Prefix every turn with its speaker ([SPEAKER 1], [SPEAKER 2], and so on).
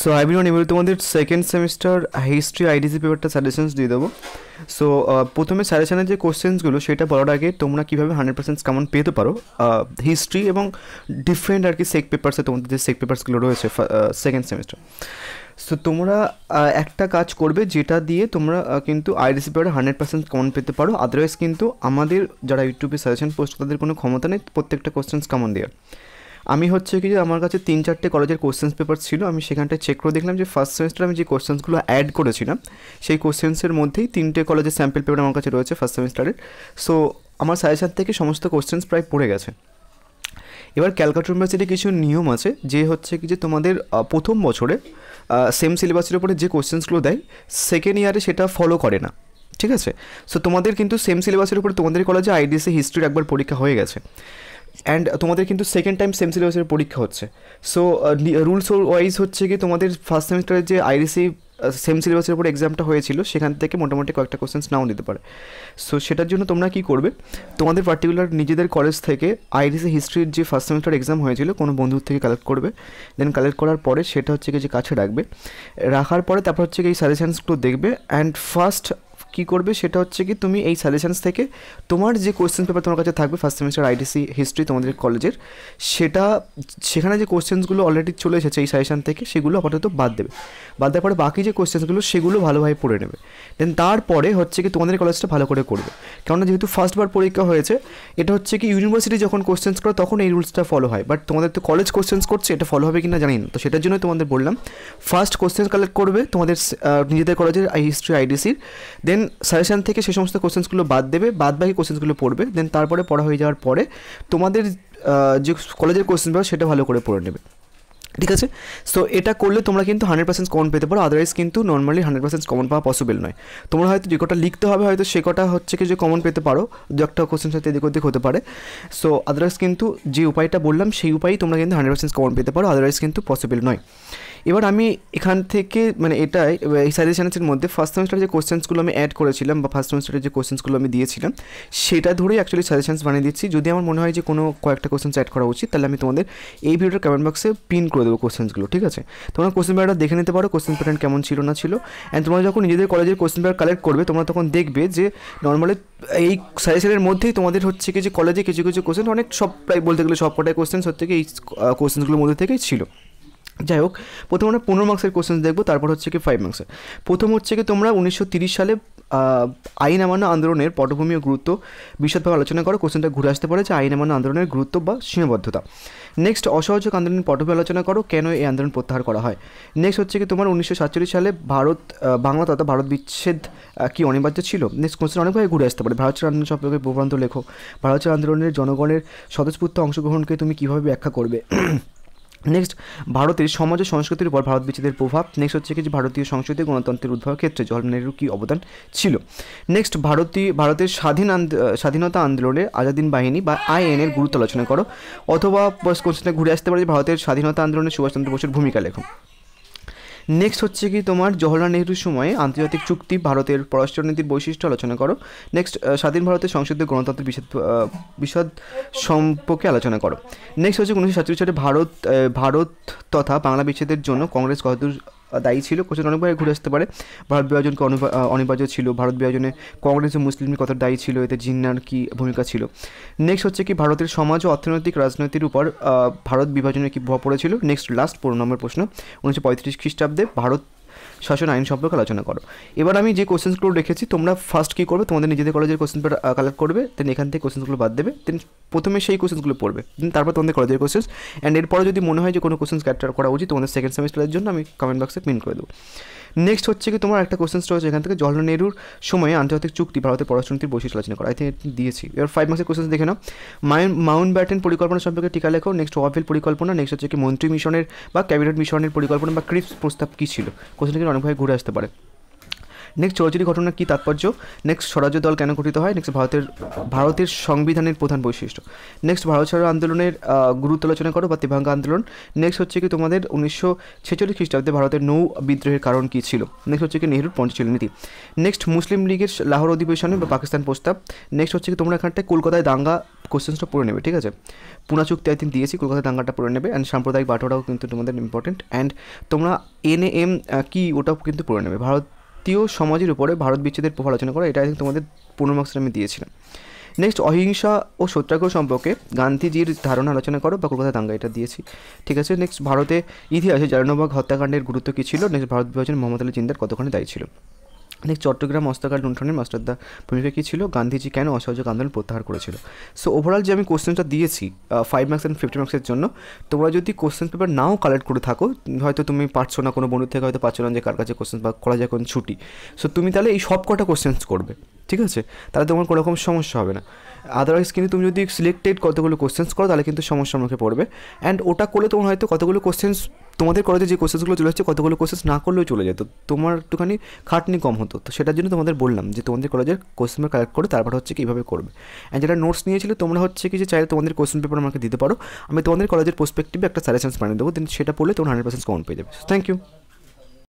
[SPEAKER 1] so I বিন এবার তোমাদের সেকেন্ড সেমিস্টার হিস্ট্রি আইডিসি পেপারটা সাজেশনস দিয়ে দেবো সো প্রথমে সাজেশনের যে কোশ্চেন্সগুলো সেটা বলার আগে তোমরা কীভাবে হান্ড্রেড পার্সেন্ট কেমন পেতে পারো হিস্ট্রি এবং ডিফারেন্ট আর কি সেক পেপার্সে তোমাদের যে সেক পেপারসগুলো রয়েছে সেকেন্ড সেমিস্টার সো তোমরা একটা কাজ করবে যেটা দিয়ে তোমরা কিন্তু আইডিসি পেপারে হান্ড্রেড পার্সেন্ট কমন পেতে পারো আদারওয়াইজ কিন্তু আমাদের যারা ইউটিউবে সাজেশন পোস্ট তাদের কোনো ক্ষমতা নেই প্রত্যেকটা কোশ্চেন্স কমন দেওয়ার আমি হচ্ছে কি যে আমার কাছে তিন চারটে কলেজের কোশ্চেন্স পেপার ছিল আমি সেখানটায় চেক করে দেখলাম যে ফার্স্ট সেমিস্টার আমি যে কোশ্চেন্সগুলো অ্যাড করেছিলাম সেই কোশ্চেন্সের মধ্যেই তিনটে কলেজের স্যাম্পল পেপার আমার কাছে রয়েছে ফার্স্ট সেমিস্টারের সো আমার সাজেশান থেকে সমস্ত কোশ্চেন্স প্রায় পড়ে গেছে এবার ক্যালকাটা ইউনিভার্সিটি কিছু নিয়ম আছে যে হচ্ছে কি যে তোমাদের প্রথম বছরে সেম সিলেবাসের উপরে যে কোশ্চেন্সগুলো দেয় সেকেন্ড ইয়ারে সেটা ফলো করে না ঠিক আছে সো তোমাদের কিন্তু সেম সিলেবাসের উপর তোমাদের কলেজে আইডিএসএ হিস্ট্রির একবার পরীক্ষা হয়ে গেছে অ্যান্ড uh, তোমাদের কিন্তু সেকেন্ড টাইম সেম সিলেবাসের পরীক্ষা হচ্ছে সো রুলস ওয়াইজ হচ্ছে কি তোমাদের ফার্স্ট সেমিস্টারের যে আইরিসি সেম সিলেবাসের উপর এক্সামটা হয়েছিল সেখান থেকে মোটামুটি কয়েকটা কোশ্চেন্স নাও দিতে পারে সো সেটার জন্য তোমরা কি করবে তোমাদের পার্টিকুলার নিজেদের কলেজ থেকে আইরিসি হিস্ট্রির e যে ফার্স্ট সেমিস্টার এক্সাম হয়েছিল কোনো বন্ধুর থেকে কালেক্ট করবে দেন কালেক্ট করার পরে সেটা হচ্ছে কি যে কাছে রাখবে রাখার পরে তারপর হচ্ছে কি এই সাজেশানসগুলো দেখবে অ্যান্ড ফার্স্ট কি করবে সেটা হচ্ছে কি তুমি এই সাজেশানস থেকে তোমার যে কোয়েশ্চেন পেপার তোমার কাছে থাকবে ফার্স্ট সেমিস্টার আইডিসি হিস্ট্রি তোমাদের কলেজের সেটা সেখানে যে কোয়েশ্চেন্সগুলো অলরেডি চলে এসেছে এই সাজেশান থেকে সেগুলো আপাতত বাদ দেবে বাদ দেওয়ার পরে বাকি যে কোয়েশ্চেন্সগুলো সেগুলো ভালোভাবে পড়ে নেবে দেন তারপরে হচ্ছে কি তোমাদের কলেজটা ভালো করে করবে কেননা যেহেতু ফার্স্টবার পরীক্ষা হয়েছে এটা হচ্ছে কি ইউনিভার্সিটি যখন কোয়েশ্চেন্স করে তখন এই রুলসটা ফলো হয় বাট তোমাদের তো কলেজ কোয়েশ্চেন্স করছে এটা ফলো হবে কি না জানি না তো সেটার জন্যই তোমাদের বললাম ফার্স্ট কোয়েশ্চেন্স কালেক্ট করবে তোমাদের নিজেদের কলেজের হিস্ট্রি আইডিসির দেন দেন সাজেশান থেকে সেই সমস্ত কোশ্চেন্সগুলো বাদ দেবে বাদ বাকি কোশ্চেন্সগুলো পড়বে দেন তারপরে পড়া হয়ে যাওয়ার পরে তোমাদের যে কলেজের কোশ্চেন পেপার সেটা ভালো করে পড়ে নেবে ঠিক আছে সো এটা করলে তোমরা কিন্তু হান্ড্রেড পার্সেন্ট কমন পেতে পারো আদারওয়াইজ কিন্তু নর্মালি হান্ড্রেড পার্সেন্ট কমন পাওয়া পসিবল নয় তোমরা হয়তো যে কটা লিখতে হবে হয়তো সে কটা হচ্ছে কি যে কমন পেতে পারো যে একটা কোশ্চেন সাথে এদিক ওদিক হতে পারে সো আদারওয়াইজ কিন্তু যে উপায়টা বললাম সেই উপায়েই তোমরা কিন্তু হান্ড্রেড পার্সেন্ট কমন পেতে পারো আদারওয়াইজ কিন্তু পসিবল নয় এবার আমি এখান থেকে মানে এটাই এই সাজেশানসের মধ্যে ফার্স্ট সেমিস্টারের যে কোশ্চেন্সগুলো আমি অ্যাড করেছিলাম বা ফার্স্ট সেমিস্টারের যে কোশ্চেন্সগুলো আমি দিয়েছিলাম সেটা ধরেই অ্যাকচুয়ালি সাজেশানস বানিয়ে দিচ্ছি যদি আমার মনে হয় যে কোনো কয়েকটা কোশ্চেন্স অ্যাড করা উচিত তাহলে আমি তোমাদের এই ভিডিওর কমেন্ট বক্সে পিন করে দেবো কোশ্চেন্সগুলো ঠিক আছে তোমরা কোশ্চেন প্যাটার্নটা দেখে নিতে পারো কোশ্চেন প্যাটার্ন কেমন ছিল না ছিল অ্যান্ড তোমরা যখন নিজেদের কলেজের কোশ্চেন প্যাটার্ন কালেক্ট করবে তোমরা তখন দেখবে যে নর্মালি এই সাজেশনের মধ্যেই তোমাদের হচ্ছে কি যে কলেজে কিছু কিছু কোশ্চেন অনেক সব প্রায় বলতে গেলে সব কটাই কোশ্চেন্স হচ্ছে কি এই কোশ্চেন্সগুলোর মধ্যে থেকেই ছিল যাই হোক প্রথম আমরা পনেরো মার্কসের কোশ্চেন দেখবো তারপর হচ্ছে কি ফাইভ মার্কসের প্রথম হচ্ছে কি তোমরা উনিশশো সালে আইন আমান্য আন্দোলনের পটভূমি ও গুরুত্ব বিশদভাবে আলোচনা করো কোশ্চেনটা ঘুরে আসতে পারে যে আইন আমান্য আন্দোলনের গুরুত্ব বা সীমাবদ্ধতা নেক্সট অসহযোগ আন্দোলনের পটভূমি আলোচনা করো কেন এই আন্দোলন প্রত্যাহার করা হয় নেক্সট হচ্ছে কি তোমার উনিশশো সালে ভারত বাংলা তথা ভারত বিচ্ছেদ কি অনিবার্য ছিল নেক্সট কোশ্চেন অনেকভাবে ঘুরে আসতে পারে ভারতীয় আন্দোলন সম্পর্কে প্রবন্ধ লেখো ভারতীয় আন্দোলনের জনগণের স্বতঃস্ফূর্ত অংশগ্রহণকে তুমি কীভাবে ব্যাখ্যা করবে নেক্সট ভারতের সমাজ ও সংস্কৃতির উপর ভারত বিচ্ছেদের প্রভাব নেক্সট হচ্ছে কি যে ভারতীয় সংস্কৃতি গণতন্ত্রের উদ্ভাবের ক্ষেত্রে জওয়াহরলাল নেহরুর কী অবদান ছিল নেক্সট ভারতীয় ভারতের স্বাধীন স্বাধীনতা আন্দোলনের আজাদিন বাহিনী বা আইএনের গুরুত্ব আলোচনা করো অথবা কোশ্চেনে ঘুরে আসতে পারে ভারতের স্বাধীনতা আন্দোলনে সুভাষচন্দ্র বসুর ভূমিকা লেখো নেক্সট হচ্ছে কি তোমার জওহরলাল নেহরুর সময়ে আন্তর্জাতিক চুক্তি ভারতের পররাষ্ট্রনীতির বৈশিষ্ট্য আলোচনা করো নেক্সট স্বাধীন ভারতের সংসদীয় গণতন্ত্রের বিশদ বিশদ সম্পর্কে আলোচনা করো নেক্সট হচ্ছে উনিশশো সাতচল্লিশ সালে ভারত ভারত তথা বাংলা বিচ্ছেদের জন্য কংগ্রেস কতদূর দায়ী ছিল কোশ্চেন অনেকবার ঘুরে আসতে পারে ভারত বিভাজনকে অনিবার্য ছিল ভারত বিভাজনে কংগ্রেস ও মুসলিম কতটা দায়ী ছিল এতে জিন্নার কি ভূমিকা ছিল নেক্সট হচ্ছে কি ভারতের সমাজ ও অর্থনৈতিক রাজনীতির উপর ভারত বিভাজনের কি প্রভাব পড়েছিল নেক্সট লাস্ট পনেরো নম্বর প্রশ্ন উনিশশো পঁয়ত্রিশ খ্রিস্টাব্দে ভারত শাসন আইন সম্পর্কে আলোচনা করো এবার আমি যে কোশ্চেন্সগুলো রেখেছি তোমরা ফার্স্ট কী করবে তোমাদের নিজেদের কলেজের কোশ্চেন পেপার কালেক্ট করবে দেন এখান থেকে কোশ্চেন্সগুলো বাদ দেবে দেন প্রথমে সেই কোশ্চেন্সগুলো পড়বে দেন তারপর তোমাদের কলেজের কোশ্চেন্স অ্যান্ড এরপরে যদি মনে হয় যে কোনো কোশ্চেন্স ক্যাপচার করা উচিত তোমাদের সেকেন্ড সেমিস্টারের জন্য আমি কমেন্ট বক্সে পিন করে দেবো নেক্সট হচ্ছে কি তোমার একটা কোশ্চেন রয়েছে এখান থেকে জল নেহরুর সময়ে আন্তর্জাতিক চুক্তি ভারতের পররাষ্ট্রনীতির বৈশিষ্ট্য আলোচনা করা আই থিঙ্ক দিয়েছি এবার ফাইভ মার্কসের কোশ্চেন দেখে নাও মাইন মাউন্ট ব্যাটেন পরিকল্পনা সম্পর্কে টিকা লেখো নেক্সট ওয়াভেল পরিকল্পনা নেক্সট হচ্ছে কি মন্ত্রী মিশনের বা ক্যাবিনেট মিশনের পরিকল্পনা বা ক্রিপস প্রস্তাব কী ছিল কোশ্চেন কিন্তু অনেকভাবে ঘুরে আসতে পারে নেক্সট চৌরচুরি ঘটনার কী তাৎপর্য নেক্সট স্বরাজ্য দল কেন গঠিত হয় নেক্সট ভারতের ভারতের সংবিধানের প্রধান বৈশিষ্ট্য নেক্সট ভারত ছাড়ো আন্দোলনের গুরুত্ব আলোচনা করো বা তেভাঙ্গা আন্দোলন নেক্সট হচ্ছে কি তোমাদের উনিশশো ছেচল্লিশ খ্রিস্টাব্দে ভারতের নৌ বিদ্রোহের কারণ কী ছিল নেক্সট হচ্ছে কি নেহরুর পঞ্চশীল নীতি নেক্সট মুসলিম লীগের লাহোর অধিবেশনে বা পাকিস্তান প্রস্তাব নেক্সট হচ্ছে কি তোমরা এখানটায় কলকাতায় দাঙ্গা কোশ্চেন্সটা পড়ে নেবে ঠিক আছে পুনা চুক্তি একদিন দিয়েছি কলকাতা দাঙ্গাটা পড়ে নেবে অ্যান্ড সাম্প্রদায়িক বাটোরাও কিন্তু তোমাদের ইম্পর্টেন্ট অ্যান্ড তোমরা এন এম কী ওটাও কিন্তু পড়ে নেবে ভারত জাতীয় সমাজের উপরে ভারত বিচ্ছেদের প্রভাব আলোচনা করা এটা তোমাদের পূর্ণ মার্ক্স আমি দিয়েছিলাম নেক্সট অহিংসা ও সত্যাগ্রহ সম্পর্কে গান্ধীজির ধারণা আলোচনা করো বা কলকাতা দাঙ্গা এটা দিয়েছি ঠিক আছে নেক্সট ভারতে ইতিহাসে জারানবাগ হত্যাকাণ্ডের গুরুত্ব কী ছিল নেক্সট ভারত বিভাজন মোহাম্মদ আলী জিন্দার কতখানি দায়ী ছিল দেখ চট্টগ্রাম অস্ত্রকাল লুণ্ঠনের মাস্টারদা ভূমিকা কী ছিল গান্ধীজি কেন অসহযোগ আন্দোলন প্রত্যাহার করেছিল সো ওভারঅল যে আমি কোশ্চেনটা দিয়েছি ফাইভ মার্কস অ্যান্ড ফিফটি মার্কসের জন্য তোমরা যদি কোশ্চেন পেপার নাও কালেক্ট করে থাকো হয়তো তুমি পারছো না কোনো বন্ধু থেকে হয়তো পারছো না যে কার কাছে কোশ্চেন বা করা যায় কোনো ছুটি সো তুমি তাহলে এই সব কটা কোশ্চেন্স করবে ঠিক আছে তাহলে তোমার কোনো রকম সমস্যা হবে না আদারওয়াইজ কিন্তু তুমি যদি সিলেক্টেড কতগুলো কোশ্চেন্স করো তাহলে কিন্তু সমস্যার মুখে পড়বে অ্যান্ড ওটা করলে তোমার হয়তো কতগুলো কোশ্চেন্স তোমাদের কলেজে যে কোর্সেসগুলো চলে আসছে কতগুলো কোর্সেস না করলেও চলে যেত তোমার একটুখানি খাটনি কম হতো তো সেটার জন্য তোমাদের বললাম যে তোমাদের কলেজের কোশ্চেন পেপার কালেক্ট করে তারপর হচ্ছে কীভাবে করবে অ্যান্ড যেটা নোটস নিয়েছিলে তোমরা হচ্ছে কি যে চাইলে তোমাদের কোশ্চেন পেপার আমাকে দিতে পারো আমি তোমাদের কলেজের প্রসপেক্টিভে একটা সাজেশনস বানিয়ে দেবো দেন সেটা পড়লে তোমার হান্ড্রেড পার্সেন্ট কমন পেয়ে যাবে থ্যাংক ইউ